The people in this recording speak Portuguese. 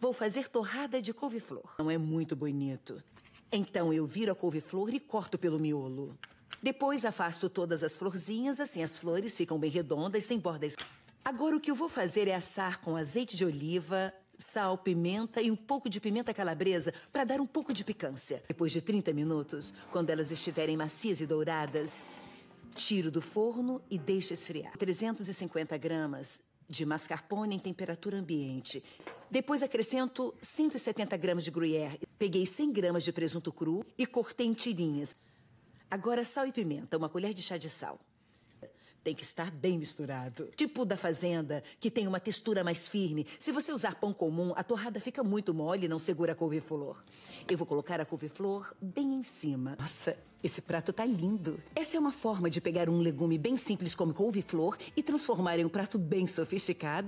Vou fazer torrada de couve-flor. Não é muito bonito. Então eu viro a couve-flor e corto pelo miolo. Depois afasto todas as florzinhas, assim as flores ficam bem redondas, sem bordas. Agora o que eu vou fazer é assar com azeite de oliva, sal, pimenta e um pouco de pimenta calabresa para dar um pouco de picância. Depois de 30 minutos, quando elas estiverem macias e douradas, tiro do forno e deixo esfriar. 350 gramas de mascarpone em temperatura ambiente. Depois acrescento 170 gramas de gruyère. Peguei 100 gramas de presunto cru e cortei em tirinhas. Agora sal e pimenta, uma colher de chá de sal. Tem que estar bem misturado. Tipo da fazenda, que tem uma textura mais firme. Se você usar pão comum, a torrada fica muito mole e não segura a couve-flor. Eu vou colocar a couve-flor bem em cima. Nossa, esse prato tá lindo. Essa é uma forma de pegar um legume bem simples como couve-flor e transformar em um prato bem sofisticado.